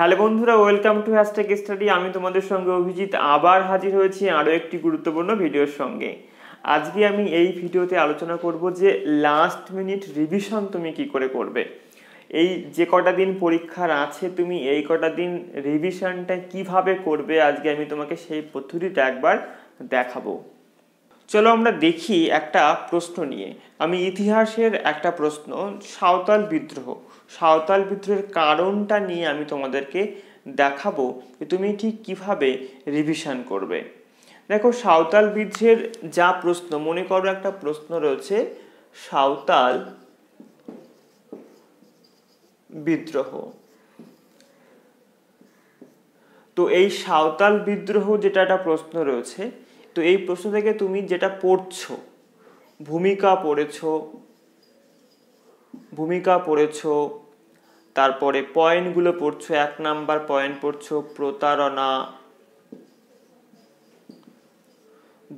Hello বন্ধুরা welcome to hashtag study আমি তোমাদের সঙ্গে অভিজিৎ আবার হাজির হয়েছি আরও একটি গুরুত্বপূর্ণ ভিডিওর সঙ্গে আজকে আমি এই ভিডিওতে আলোচনা করব যে লাস্ট মিনিট রিভিশন তুমি কি করে করবে এই যে কটা দিন পরীক্ষার আছে তুমি এই কটা দিন রিভিশনটা কিভাবে করবে আজকে আমি তোমাকে সেই পদ্ধতিটা একবার দেখাবো চলো আমরা দেখি একটা প্রশ্ন নিয়ে আমি ইতিহাসের একটা প্রশ্ন সাঁওতাল বিদ্রোহ সাঁওতাল বিদ্রোহের কারণটা নিয়ে আমি তোমাদেরকে দেখাবো যে তুমি ঠিক কিভাবে রিভিশন করবে দেখো সাঁওতাল বিদ্রোহের যা প্রশ্ন মনে করো একটা প্রশ্ন রয়েছে সাঁওতাল বিদ্রোহ তো এই সাঁওতাল বিদ্রোহ যেটা একটা প্রশ্ন রয়েছে তো এই প্রশ্ন থেকে তুমি যেটা পড়ছো ভূমিকা পড়েছো ভূমিকা পড়েছো তারপরে পয়েন্টগুলো পড়ছো এক নাম্বার পয়েন্ট পড়ছো প্রতারণা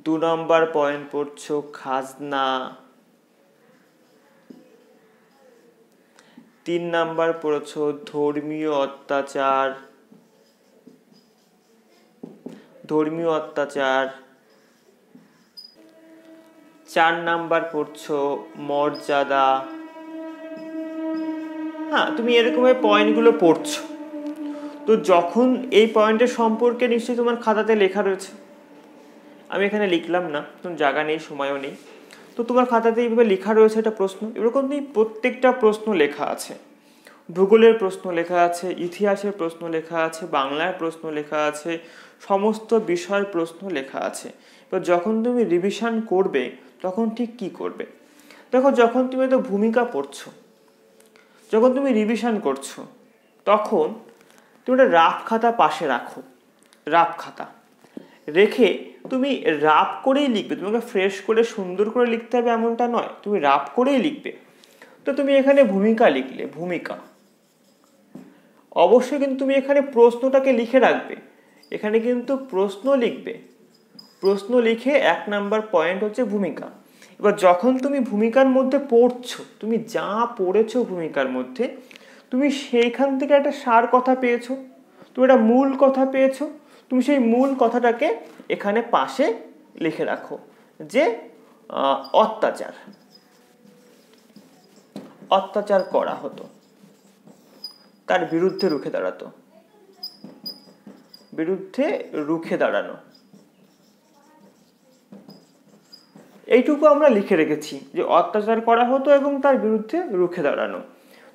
দু নম্বর পয়েন্ট পড়ছো খাজনা তিন নাম্বার পড়েছো ধর্মীয় অত্যাচার ধর্মীয় অত্যাচার চার নাম্বার পড়ছো মর্যাদা না তুমি এরকম এই পয়েন্টগুলো পড়ছো তো যখন এই পয়েন্টের সম্পর্কে নিশ্চয়ই তোমার খাতাতে লেখা রয়েছে আমি এখানে লিখলাম না কোনো জায়গা নেই সময়ও নেই তো তোমার খাতাতে এইভাবে লেখা রয়েছে একটা প্রশ্ন এরকম নেই প্রত্যেকটা প্রশ্ন লেখা আছে ভূগোলের প্রশ্ন লেখা আছে ইতিহাসের প্রশ্ন লেখা আছে বাংলার প্রশ্ন লেখা আছে সমস্ত বিষয়ের প্রশ্ন লেখা আছে এবার যখন তুমি রিভিশন করবে তখন ঠিক কি করবে দেখো যখন তুমি তো ভূমিকা পড়ছো যখন তুমি রিভিশন করছো তখন তুমি একটা রাফ খাতা পাশে রাখো রাফ খাতা রেখে তুমি রাফ করেই লিখবে তোমাকে ফ্রেশ করে সুন্দর করে লিখতে হবে এমনটা নয় তুমি রাফ করেই লিখবে তো তুমি এখানে ভূমিকা লিখলে ভূমিকা অবশ্যই কিন্তু তুমি এখানে প্রশ্নটাকে লিখে রাখবে এখানে কিন্তু প্রশ্ন লিখবে প্রশ্ন লিখে এক নাম্বার পয়েন্ট হচ্ছে ভূমিকা এবার যখন তুমি ভূমিকার মধ্যে পড়ছো তুমি যা পড়েছো ভূমিকার মধ্যে তুমি সেইখান থেকে একটা সার কথা পেয়েছো তুমি একটা মূল কথা পেয়েছো তুমি সেই মূল কথাটাকে এখানে পাশে লিখে রাখো যে অত্যাচার অত্যাচার করা হতো তার বিরুদ্ধে রুখে দাঁড়াতো বিরুদ্ধে রুখে দাঁড়ানো এইটুকু আমরা লিখে রেখেছি যে অত্যাচার করা হতো এবং তার বিরুদ্ধে রুখে দাঁড়ানো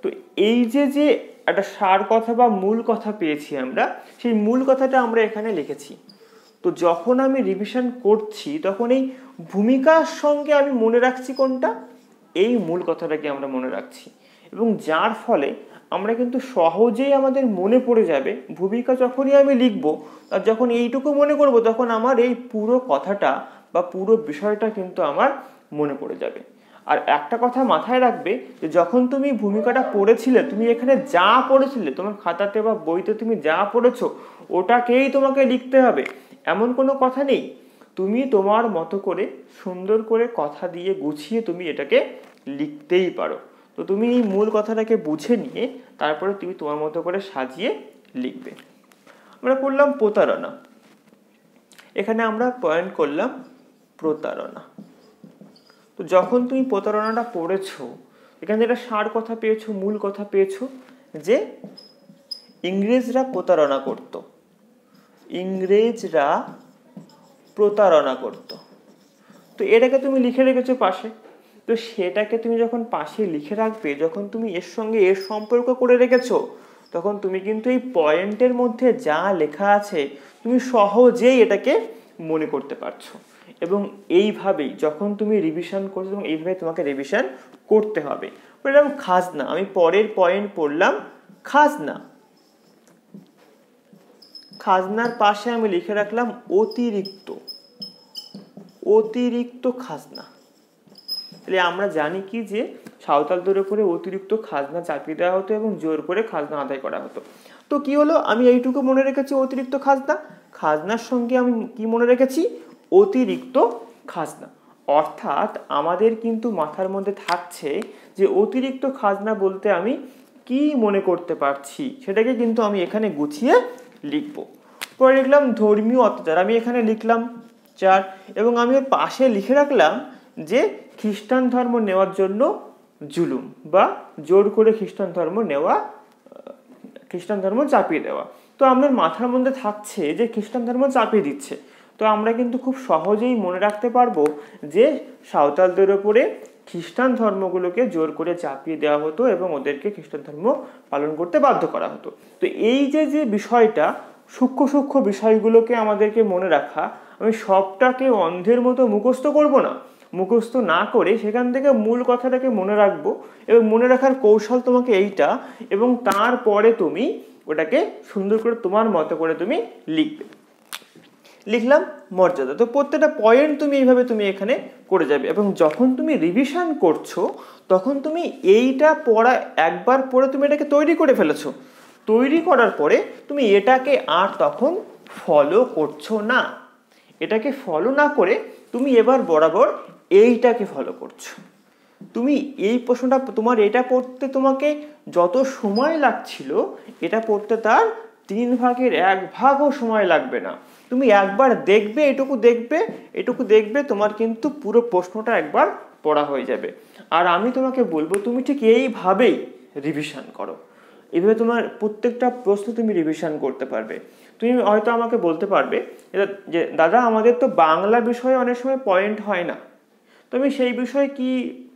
তো এই যে যে একটা সার কথা বা মূল কথা পেয়েছি আমরা সেই মূল কথাটা আমরা এখানে লিখেছি তো যখন আমি রিভিশন করছি তখন এই ভূমিকার সঙ্গে আমি মনে রাখছি কোনটা এই মূল কথাটাকে আমরা মনে রাখছি এবং যার ফলে আমরা কিন্তু সহজেই আমাদের মনে পড়ে যাবে ভূমিকা যখনই আমি লিখবো আর যখন এইটুকু মনে করব তখন আমার এই পুরো কথাটা বা পুরো বিষয়টা কিন্তু আমার মনে পড়ে যাবে আর একটা কথা মাথায় রাখবে যে যখন তুমি ভূমিকাটা পড়েছিলে তুমি এখানে যা পড়েছিলে তোমার খাতাতে বা বইতে তুমি যা পড়েছো ওটাকেই তোমাকে লিখতে হবে এমন কোনো কথা নেই তুমি তোমার মতো করে সুন্দর করে কথা দিয়ে গুছিয়ে তুমি এটাকে লিখতেই পারো তো তুমি এই মূল কথাটাকে বুঝে নিয়ে তারপরে তুমি তোমার মতো করে সাজিয়ে লিখবে আমরা করলাম প্রতারণা এখানে আমরা পয়েন্ট করলাম প্রতারণা তো যখন তুমি প্রতারণাটা পড়েছো এখানে একটা সার কথা পেয়েছো মূল কথা পেয়েছো যে ইংরেজরা প্রতারণা করত ইংরেজরা প্রতারণা করত তো এটাকে তুমি লিখে রেখেছো পাশে তো সেটাকে তুমি যখন পাশে লিখে রাখবে যখন তুমি এর সঙ্গে এর সম্পর্ক করে রেখেছো তখন তুমি কিন্তু এই পয়েন্টের মধ্যে যা লেখা আছে তুমি সহজেই এটাকে মনে করতে পারছো এবং এইভাবেই যখন তুমি রিভিশন করছো তখন এইভাবে তোমাকে রিভিশন করতে হবে বললাম খাজনা আমি পরের পয়েন্ট পড়লাম খাজনা খাজনার পাশে আমি লিখে রাখলাম অতিরিক্ত অতিরিক্ত খাজনা তাহলে আমরা জানি কি যে সাঁওতালদের উপরে অতিরিক্ত খাজনা চাকরি দেওয়া হতো এবং জোর করে খাজনা আদায় করা হতো তো কি হলো আমি এইটুকু মনে রেখেছি অতিরিক্ত খাজনা খাজনার সঙ্গে আমি কি মনে রেখেছি অতিরিক্ত খাজনা অর্থাৎ আমাদের কিন্তু মাথার মধ্যে থাকছে যে অতিরিক্ত খাজনা বলতে আমি কি মনে করতে পারছি সেটাকে কিন্তু আমি এখানে গুছিয়ে লিখব পরে লিখলাম ধর্মীয় অত্যাচার আমি এখানে লিখলাম চার এবং আমি ওর পাশে লিখে রাখলাম যে খ্রিস্টান ধর্ম নেওয়ার জন্য জুলুম বা জোর করে খ্রিস্টান ধর্ম নেওয়া খ্রিস্টান ধর্ম চাপিয়ে দেওয়া তো আপনার মাথার মধ্যে থাকছে যে খ্রিস্টান ধর্ম চাপিয়ে দিচ্ছে তো আমরা কিন্তু খুব সহজেই মনে রাখতে পারবো যে সাঁওতালদের ওপরে খ্রিস্টান ধর্মগুলোকে জোর করে চাপিয়ে দেওয়া হতো এবং ওদেরকে খ্রিস্টান ধর্ম পালন করতে বাধ্য করা হতো তো এই যে যে বিষয়টা সূক্ষ্ম সূক্ষ্ম বিষয়গুলোকে আমাদেরকে মনে রাখা আমি সবটাকে অন্ধের মতো মুখস্থ করব না মুখস্থ না করে সেখান থেকে মূল কথাটাকে মনে রাখবো এবং মনে রাখার কৌশল তোমাকে এইটা এবং তারপরে তুমি ওটাকে সুন্দর করে তোমার মতো করে তুমি লিখবে লিখলাম মর্যাদা তো প্রত্যেকটা পয়েন্ট তুমি এইভাবে তুমি এখানে করে যাবে এবং যখন তুমি রিভিশন করছো তখন তুমি এইটা পড়া একবার পড়ে তুমি এটাকে তৈরি করে ফেলেছো তৈরি করার পরে তুমি এটাকে আর তখন ফলো করছো না এটাকে ফলো না করে তুমি এবার বরাবর এইটাকে ফলো করছো তুমি এই প্রশ্নটা তোমার এটা পড়তে তোমাকে যত সময় লাগছিল এটা পড়তে তার তিন ভাগের এক ভাগও সময় লাগবে না তুমি একবার দেখবে এটুকু দেখবে এটুকু দেখবে তোমার কিন্তু পুরো প্রশ্নটা একবার পড়া হয়ে যাবে আর আমি তোমাকে বলবো তুমি ঠিক এইভাবেই রিভিশন করো এভাবে তোমার প্রত্যেকটা প্রশ্ন তুমি রিভিশন করতে পারবে তুমি হয়তো আমাকে বলতে পারবে যে দাদা আমাদের তো বাংলা বিষয়ে অনেক সময় পয়েন্ট হয় না তুমি সেই বিষয়ে কি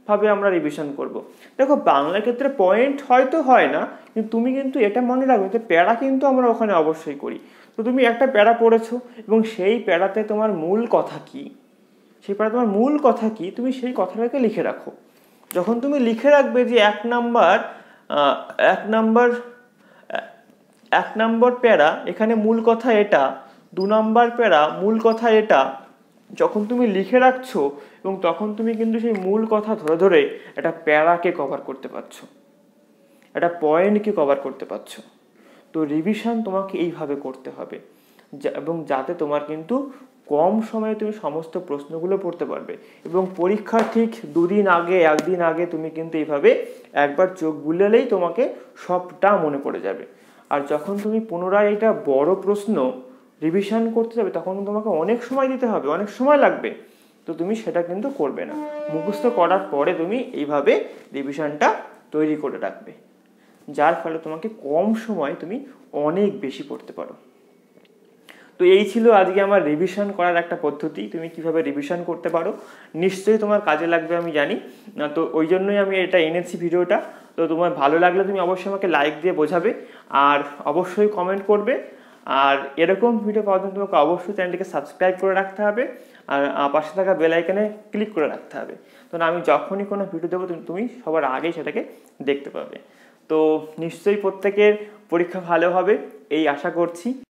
ভাবে আমরা রিভিশন করব। দেখো বাংলা ক্ষেত্রে পয়েন্ট হয়তো হয় না কিন্তু তুমি কিন্তু এটা মনে রাখবে যে প্যারা কিন্তু আমরা ওখানে অবশ্যই করি তো তুমি একটা প্যারা পড়েছো এবং সেই প্যারাতে তোমার মূল কথা কি সেই প্যারা তোমার মূল কথা কি তুমি সেই কথাটাকে লিখে রাখো যখন তুমি লিখে রাখবে যে এক নাম্বার এক নাম্বার এক নম্বর প্যারা এখানে মূল কথা এটা দু নম্বর প্যারা মূল কথা এটা যখন তুমি লিখে রাখছো এবং তখন তুমি কিন্তু সেই মূল কথা ধরে ধরে একটা প্যারাকে কভার করতে পারছো একটা পয়েন্টকে কভার করতে পারছো তো রিভিশন তোমাকে এইভাবে করতে হবে এবং যাতে তোমার কিন্তু কম সময়ে তুমি সমস্ত প্রশ্নগুলো পড়তে পারবে এবং পরীক্ষার ঠিক দুদিন আগে একদিন আগে তুমি কিন্তু এইভাবে একবার চোখ বুলেলেই তোমাকে সবটা মনে পড়ে যাবে আর যখন তুমি পুনরায় এটা বড় প্রশ্ন রিভিশন করতে যাবে তখন তোমাকে অনেক সময় দিতে হবে অনেক সময় লাগবে তো তুমি সেটা কিন্তু করবে না মুখস্থ করার পরে তুমি এইভাবে রিভিশনটা তৈরি করে রাখবে যার ফলে তোমাকে কম সময় তুমি অনেক বেশি পড়তে পারো তো এই ছিল আজকে আমার রিভিশন করার একটা পদ্ধতি তুমি কিভাবে রিভিশন করতে পারো নিশ্চয়ই তোমার কাজে লাগবে আমি জানি তো ওই জন্যই আমি এটা এনেছি ভিডিওটা তো তোমার ভালো লাগলে তুমি অবশ্যই আমাকে লাইক দিয়ে বোঝাবে আর অবশ্যই কমেন্ট করবে আর এরকম ভিডিও পাওয়ার জন্য তোমাকে অবশ্যই চ্যানেলটিকে সাবস্ক্রাইব করে রাখতে হবে আর পাশে থাকা বেলাইকানে ক্লিক করে রাখতে হবে তো আমি যখনই কোনো ভিডিও দেবো তুমি সবার আগেই সেটাকে দেখতে পাবে তো নিশ্চয়ই প্রত্যেকের পরীক্ষা ভালো হবে এই আশা করছি